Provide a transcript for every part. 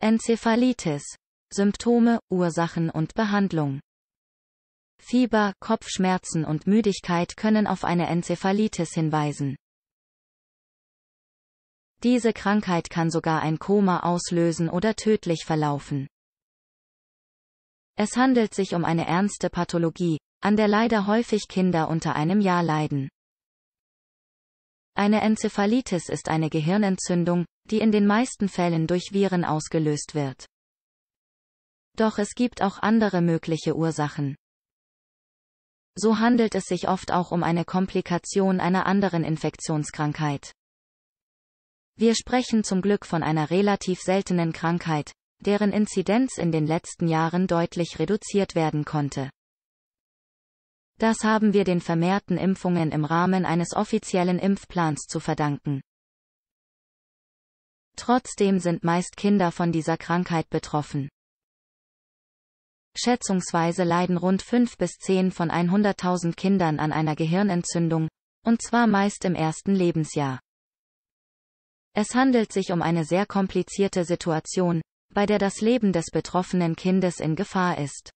Enzephalitis. Symptome, Ursachen und Behandlung. Fieber, Kopfschmerzen und Müdigkeit können auf eine Enzephalitis hinweisen. Diese Krankheit kann sogar ein Koma auslösen oder tödlich verlaufen. Es handelt sich um eine ernste Pathologie, an der leider häufig Kinder unter einem Jahr leiden. Eine Enzephalitis ist eine Gehirnentzündung, die in den meisten Fällen durch Viren ausgelöst wird. Doch es gibt auch andere mögliche Ursachen. So handelt es sich oft auch um eine Komplikation einer anderen Infektionskrankheit. Wir sprechen zum Glück von einer relativ seltenen Krankheit, deren Inzidenz in den letzten Jahren deutlich reduziert werden konnte. Das haben wir den vermehrten Impfungen im Rahmen eines offiziellen Impfplans zu verdanken. Trotzdem sind meist Kinder von dieser Krankheit betroffen. Schätzungsweise leiden rund 5 bis 10 von 100.000 Kindern an einer Gehirnentzündung, und zwar meist im ersten Lebensjahr. Es handelt sich um eine sehr komplizierte Situation, bei der das Leben des betroffenen Kindes in Gefahr ist.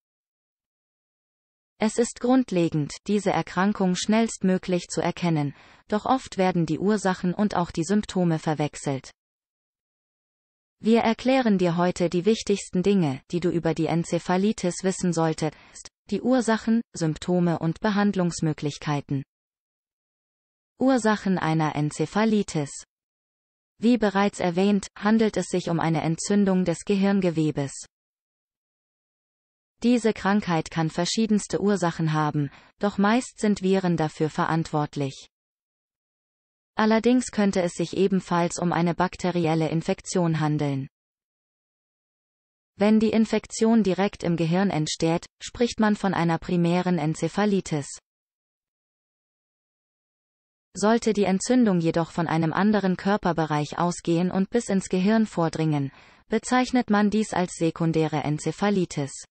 Es ist grundlegend, diese Erkrankung schnellstmöglich zu erkennen, doch oft werden die Ursachen und auch die Symptome verwechselt. Wir erklären dir heute die wichtigsten Dinge, die du über die Enzephalitis wissen solltest, die Ursachen, Symptome und Behandlungsmöglichkeiten. Ursachen einer Enzephalitis. Wie bereits erwähnt, handelt es sich um eine Entzündung des Gehirngewebes. Diese Krankheit kann verschiedenste Ursachen haben, doch meist sind Viren dafür verantwortlich. Allerdings könnte es sich ebenfalls um eine bakterielle Infektion handeln. Wenn die Infektion direkt im Gehirn entsteht, spricht man von einer primären Enzephalitis. Sollte die Entzündung jedoch von einem anderen Körperbereich ausgehen und bis ins Gehirn vordringen, bezeichnet man dies als sekundäre Enzephalitis.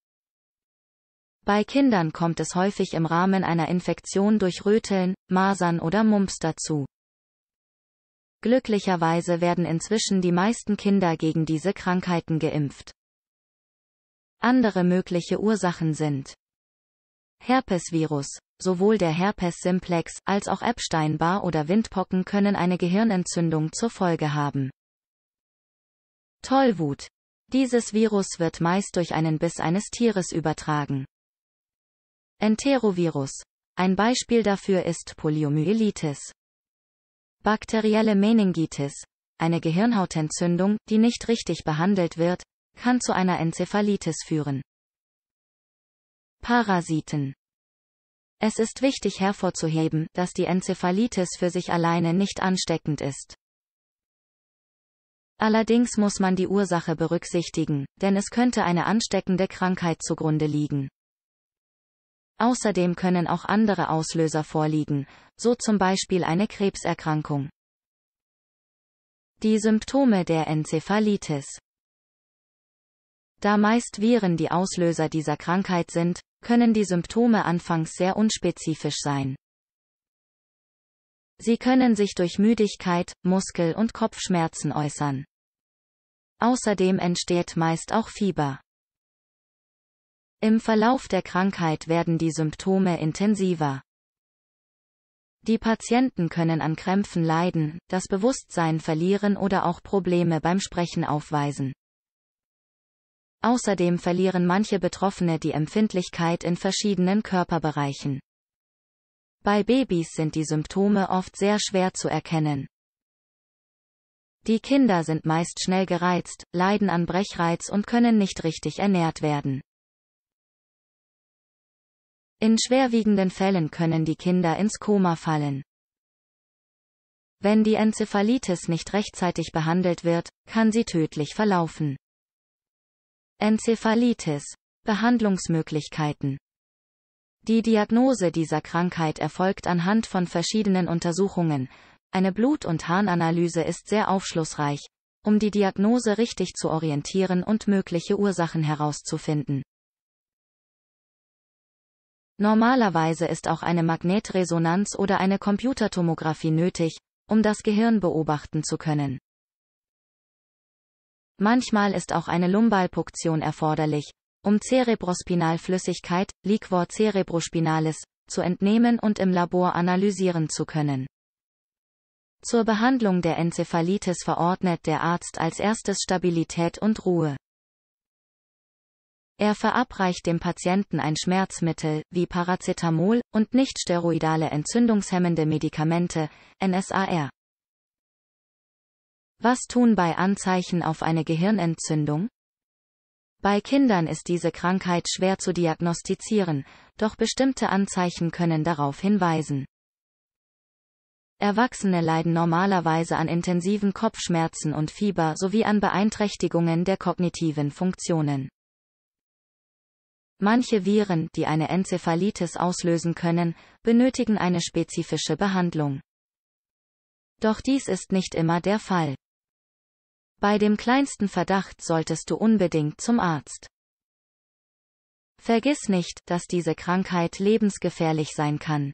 Bei Kindern kommt es häufig im Rahmen einer Infektion durch Röteln, Masern oder Mumps dazu. Glücklicherweise werden inzwischen die meisten Kinder gegen diese Krankheiten geimpft. Andere mögliche Ursachen sind Herpesvirus. Sowohl der Herpes simplex als auch Epstein-Barr oder Windpocken können eine Gehirnentzündung zur Folge haben. Tollwut. Dieses Virus wird meist durch einen Biss eines Tieres übertragen. Enterovirus. Ein Beispiel dafür ist Poliomyelitis. Bakterielle Meningitis. Eine Gehirnhautentzündung, die nicht richtig behandelt wird, kann zu einer Enzephalitis führen. Parasiten. Es ist wichtig hervorzuheben, dass die Enzephalitis für sich alleine nicht ansteckend ist. Allerdings muss man die Ursache berücksichtigen, denn es könnte eine ansteckende Krankheit zugrunde liegen. Außerdem können auch andere Auslöser vorliegen, so zum Beispiel eine Krebserkrankung. Die Symptome der Enzephalitis Da meist Viren die Auslöser dieser Krankheit sind, können die Symptome anfangs sehr unspezifisch sein. Sie können sich durch Müdigkeit, Muskel- und Kopfschmerzen äußern. Außerdem entsteht meist auch Fieber. Im Verlauf der Krankheit werden die Symptome intensiver. Die Patienten können an Krämpfen leiden, das Bewusstsein verlieren oder auch Probleme beim Sprechen aufweisen. Außerdem verlieren manche Betroffene die Empfindlichkeit in verschiedenen Körperbereichen. Bei Babys sind die Symptome oft sehr schwer zu erkennen. Die Kinder sind meist schnell gereizt, leiden an Brechreiz und können nicht richtig ernährt werden. In schwerwiegenden Fällen können die Kinder ins Koma fallen. Wenn die Enzephalitis nicht rechtzeitig behandelt wird, kann sie tödlich verlaufen. Enzephalitis. Behandlungsmöglichkeiten. Die Diagnose dieser Krankheit erfolgt anhand von verschiedenen Untersuchungen. Eine Blut- und Harnanalyse ist sehr aufschlussreich, um die Diagnose richtig zu orientieren und mögliche Ursachen herauszufinden. Normalerweise ist auch eine Magnetresonanz oder eine Computertomographie nötig, um das Gehirn beobachten zu können. Manchmal ist auch eine Lumbalpunktion erforderlich, um Cerebrospinalflüssigkeit, Liquor cerebrospinalis, zu entnehmen und im Labor analysieren zu können. Zur Behandlung der Enzephalitis verordnet der Arzt als erstes Stabilität und Ruhe. Er verabreicht dem Patienten ein Schmerzmittel, wie Paracetamol, und nichtsteroidale entzündungshemmende Medikamente, NSAR. Was tun bei Anzeichen auf eine Gehirnentzündung? Bei Kindern ist diese Krankheit schwer zu diagnostizieren, doch bestimmte Anzeichen können darauf hinweisen. Erwachsene leiden normalerweise an intensiven Kopfschmerzen und Fieber sowie an Beeinträchtigungen der kognitiven Funktionen. Manche Viren, die eine Enzephalitis auslösen können, benötigen eine spezifische Behandlung. Doch dies ist nicht immer der Fall. Bei dem kleinsten Verdacht solltest du unbedingt zum Arzt. Vergiss nicht, dass diese Krankheit lebensgefährlich sein kann.